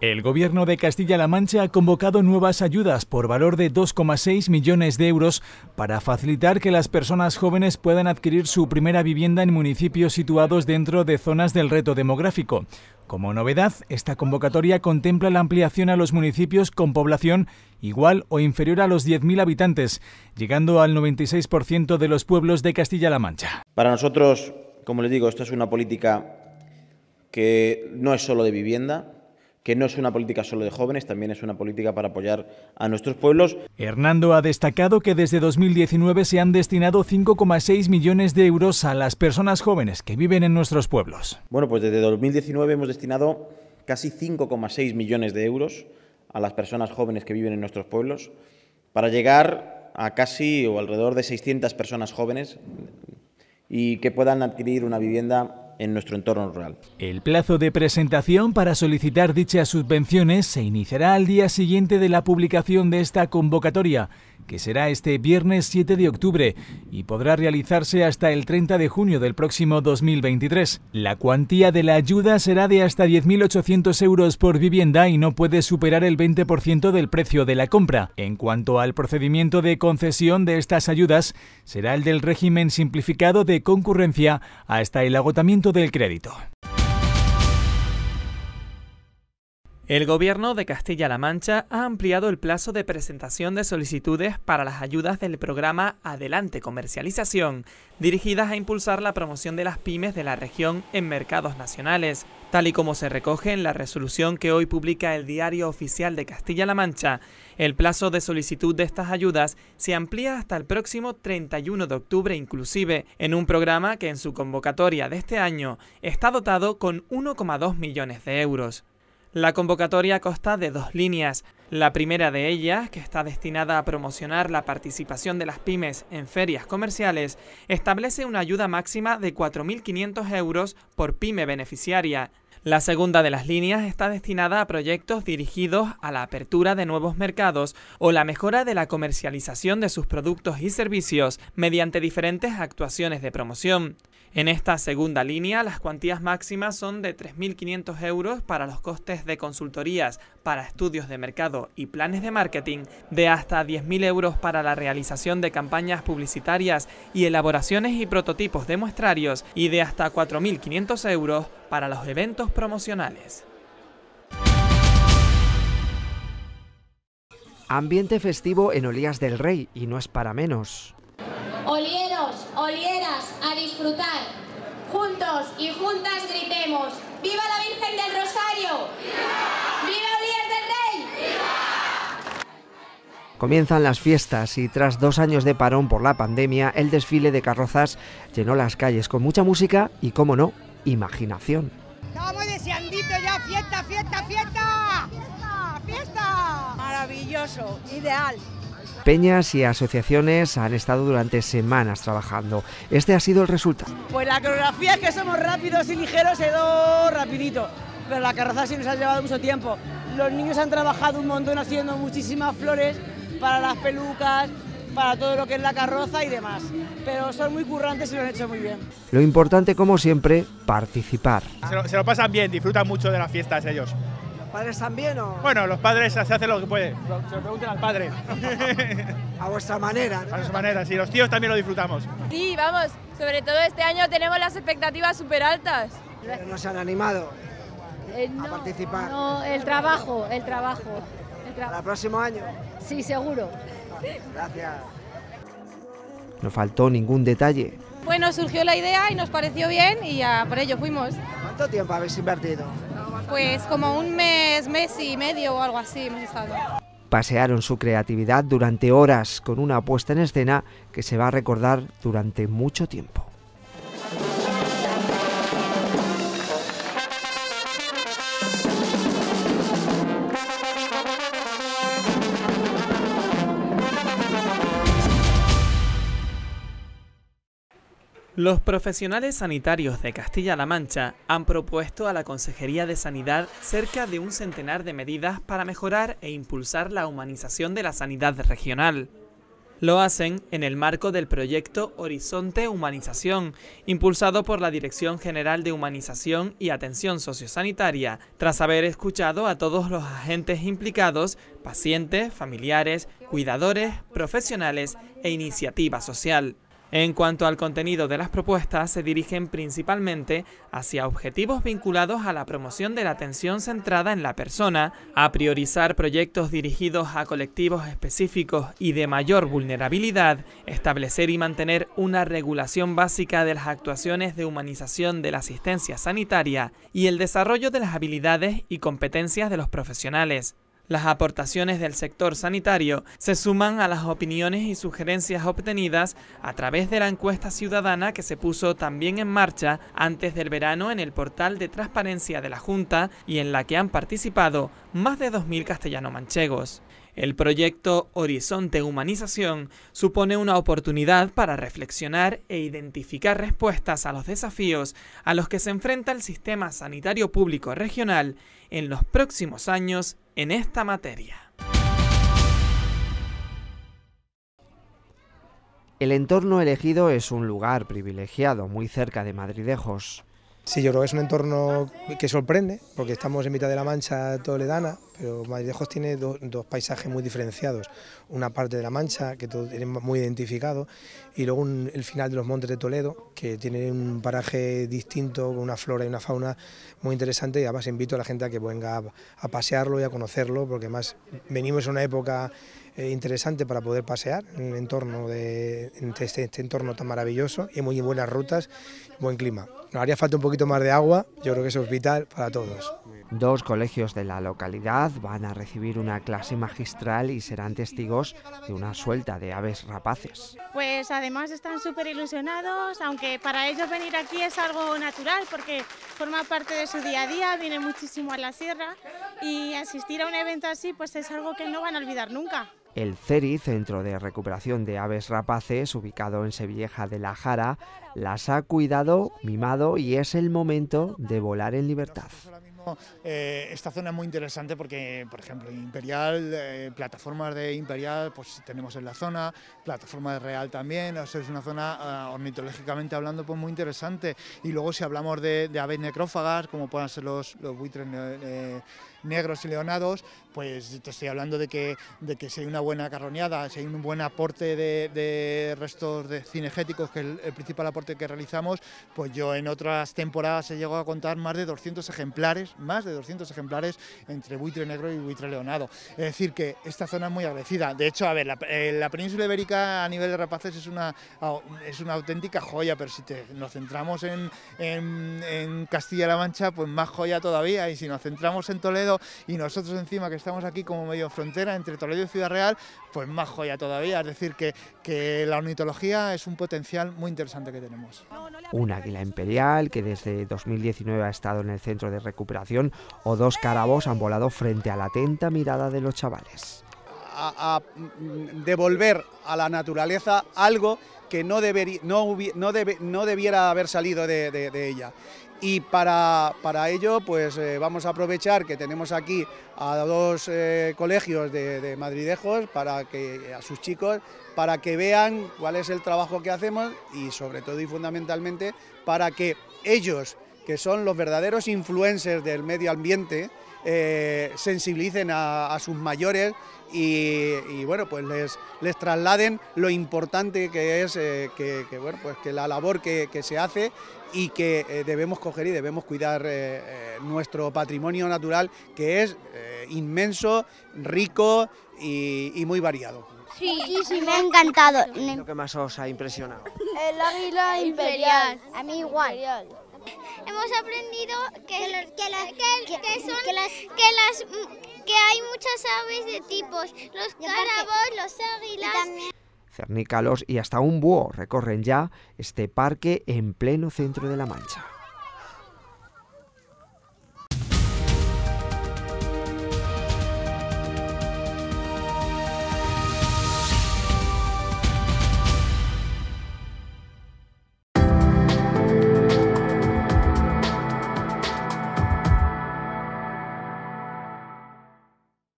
El gobierno de Castilla-La Mancha ha convocado nuevas ayudas por valor de 2,6 millones de euros para facilitar que las personas jóvenes puedan adquirir su primera vivienda en municipios situados dentro de zonas del reto demográfico. Como novedad, esta convocatoria contempla la ampliación a los municipios con población igual o inferior a los 10.000 habitantes, llegando al 96% de los pueblos de Castilla-La Mancha. Para nosotros, como les digo, esto es una política que no es solo de vivienda, que no es una política solo de jóvenes, también es una política para apoyar a nuestros pueblos. Hernando ha destacado que desde 2019 se han destinado 5,6 millones de euros a las personas jóvenes que viven en nuestros pueblos. Bueno, pues desde 2019 hemos destinado casi 5,6 millones de euros a las personas jóvenes que viven en nuestros pueblos para llegar a casi o alrededor de 600 personas jóvenes y que puedan adquirir una vivienda en nuestro entorno rural. El plazo de presentación para solicitar dichas subvenciones se iniciará al día siguiente de la publicación de esta convocatoria, que será este viernes 7 de octubre y podrá realizarse hasta el 30 de junio del próximo 2023. La cuantía de la ayuda será de hasta 10.800 euros por vivienda y no puede superar el 20% del precio de la compra. En cuanto al procedimiento de concesión de estas ayudas, será el del régimen simplificado de concurrencia hasta el agotamiento del crédito. El gobierno de Castilla-La Mancha ha ampliado el plazo de presentación de solicitudes para las ayudas del programa Adelante Comercialización, dirigidas a impulsar la promoción de las pymes de la región en mercados nacionales, tal y como se recoge en la resolución que hoy publica el Diario Oficial de Castilla-La Mancha. El plazo de solicitud de estas ayudas se amplía hasta el próximo 31 de octubre inclusive, en un programa que en su convocatoria de este año está dotado con 1,2 millones de euros. La convocatoria consta de dos líneas. La primera de ellas, que está destinada a promocionar la participación de las pymes en ferias comerciales, establece una ayuda máxima de 4.500 euros por pyme beneficiaria. La segunda de las líneas está destinada a proyectos dirigidos a la apertura de nuevos mercados o la mejora de la comercialización de sus productos y servicios mediante diferentes actuaciones de promoción. En esta segunda línea, las cuantías máximas son de 3.500 euros para los costes de consultorías para estudios de mercado y planes de marketing, de hasta 10.000 euros para la realización de campañas publicitarias y elaboraciones y prototipos de muestrarios, y de hasta 4.500 euros para los eventos promocionales. Ambiente festivo en Olías del Rey y no es para menos. Olieros, olieras, a disfrutar. Juntos y juntas gritemos, ¡Viva la Virgen del Rosario! ¡Viva, Olías del Rey! Comienzan las fiestas y tras dos años de parón por la pandemia, el desfile de carrozas llenó las calles con mucha música y, cómo no, imaginación. Estamos deseandito ya fiesta, fiesta, fiesta. Fiesta, fiesta. Maravilloso, ideal. Peñas y asociaciones han estado durante semanas trabajando. Este ha sido el resultado. Pues la coreografía es que somos rápidos y ligeros, se dio rapidito. Pero la carroza sí nos ha llevado mucho tiempo. Los niños han trabajado un montón haciendo muchísimas flores para las pelucas, para todo lo que es la carroza y demás. Pero son muy currantes y lo han hecho muy bien. Lo importante, como siempre, participar. Se lo, pasan bien, disfrutan mucho de las fiestas ellos. ¿Los padres también o...? Bueno, los padres se hacen lo que pueden. Se lo pregunten al padre. A vuestra manera. A nuestra manera, sí. Los tíos también lo disfrutamos. Sí, vamos. Sobre todo este año tenemos las expectativas súper altas. no han animado eh, a participar. No, el trabajo, el trabajo. ¿Para el próximo año? Sí, seguro. Gracias. No faltó ningún detalle. Bueno, surgió la idea y nos pareció bien y por ello fuimos. ¿Cuánto tiempo habéis invertido? Pues como un mes, mes y medio o algo así hemos estado. Pasearon su creatividad durante horas con una puesta en escena que se va a recordar durante mucho tiempo. Los profesionales sanitarios de Castilla-La Mancha han propuesto a la Consejería de Sanidad cerca de un centenar de medidas para mejorar e impulsar la humanización de la sanidad regional. Lo hacen en el marco del proyecto Horizonte Humanización, impulsado por la Dirección General de Humanización y Atención Sociosanitaria, tras haber escuchado a todos los agentes implicados, pacientes, familiares, cuidadores, profesionales e iniciativa social. En cuanto al contenido de las propuestas, se dirigen principalmente hacia objetivos vinculados a la promoción de la atención centrada en la persona, a priorizar proyectos dirigidos a colectivos específicos y de mayor vulnerabilidad, establecer y mantener una regulación básica de las actuaciones de humanización de la asistencia sanitaria y el desarrollo de las habilidades y competencias de los profesionales. Las aportaciones del sector sanitario se suman a las opiniones y sugerencias obtenidas a través de la encuesta ciudadana que se puso también en marcha antes del verano en el portal de transparencia de la Junta y en la que han participado más de 2.000 castellano-manchegos. El proyecto Horizonte Humanización supone una oportunidad para reflexionar e identificar respuestas a los desafíos a los que se enfrenta el sistema sanitario público regional en los próximos años en esta materia. El entorno elegido es un lugar privilegiado muy cerca de Madridejos. Sí, yo creo que es un entorno que sorprende, porque estamos en mitad de la Mancha toledana, pero lejos tiene dos paisajes muy diferenciados. Una parte de la Mancha, que todo tiene muy identificado, y luego el final de los Montes de Toledo, que tiene un paraje distinto, con una flora y una fauna muy interesante, y además invito a la gente a que venga a, pasearlo y a conocerlo, porque además venimos en una época eh, interesante para poder pasear en el entorno de, este, este entorno tan maravilloso, y muy buenas rutas, buen clima. Nos haría falta un poquito más de agua, yo creo que eso es vital para todos. Dos colegios de la localidad van a recibir una clase magistral y serán testigos de una suelta de aves rapaces. Pues además están súper ilusionados, aunque para ellos venir aquí es algo natural porque forma parte de su día a día, vienen muchísimo a la sierra y asistir a un evento así pues es algo que no van a olvidar nunca. El CERI, Centro de Recuperación de Aves Rapaces, ubicado en Sevilleja de la Jara, las ha cuidado, mimado y es el momento de volar en libertad. Eh, esta zona es muy interesante porque, por ejemplo, Imperial, eh, plataformas de Imperial, pues tenemos en la zona, plataforma de Real también, es una zona ah, ornitológicamente hablando pues muy interesante. Y luego si hablamos de, aves necrófagas, como puedan ser los, los buitres eh, negros y leonados, pues te estoy hablando de que, de que si hay una buena carroñada, si hay un buen aporte de, restos de cinegéticos, que es el, principal aporte que realizamos, pues yo en otras temporadas he llegado a contar más de 200 ejemplares, más de 200 ejemplares entre buitre negro y buitre leonado. Es decir, que esta zona es muy agradecida. De hecho, a ver, la, eh, península ibérica a nivel de rapaces es una, es una auténtica joya, pero si nos centramos en, en Castilla-La Mancha, pues más joya todavía, y si nos centramos en Toledo, y nosotros encima que estamos aquí como medio frontera entre Toledo y Ciudad Real, pues más joya todavía. Es decir, que, la ornitología es un potencial muy interesante que tenemos. Un águila imperial que desde 2019 ha estado en el centro de recuperación o dos carabos han volado frente a la atenta mirada de los chavales. A, mm, devolver a la naturaleza algo que no, debería, no, debe, no debiera haber salido de, ella y para, ello pues eh, vamos a aprovechar que tenemos aquí a dos eh, colegios de, de, madridejos para que a sus chicos para que vean cuál es el trabajo que hacemos y sobre todo y fundamentalmente para que ellos que son los verdaderos influencers del medio ambiente, eh, sensibilicen a, sus mayores y, bueno, pues les, les trasladen lo importante que es eh, que, bueno, pues que la labor que, se hace y que eh, debemos coger y debemos cuidar nuestro patrimonio natural que es inmenso, rico y, muy variado. Sí, sí, me ha encantado. ¿Qué más os ha impresionado? El águila imperial. A mí igual. Hemos aprendido que, las, que hay muchas aves de tipos, los carabos, los águilas. Cernícalos y hasta un búho recorren ya este parque en pleno centro de La Mancha.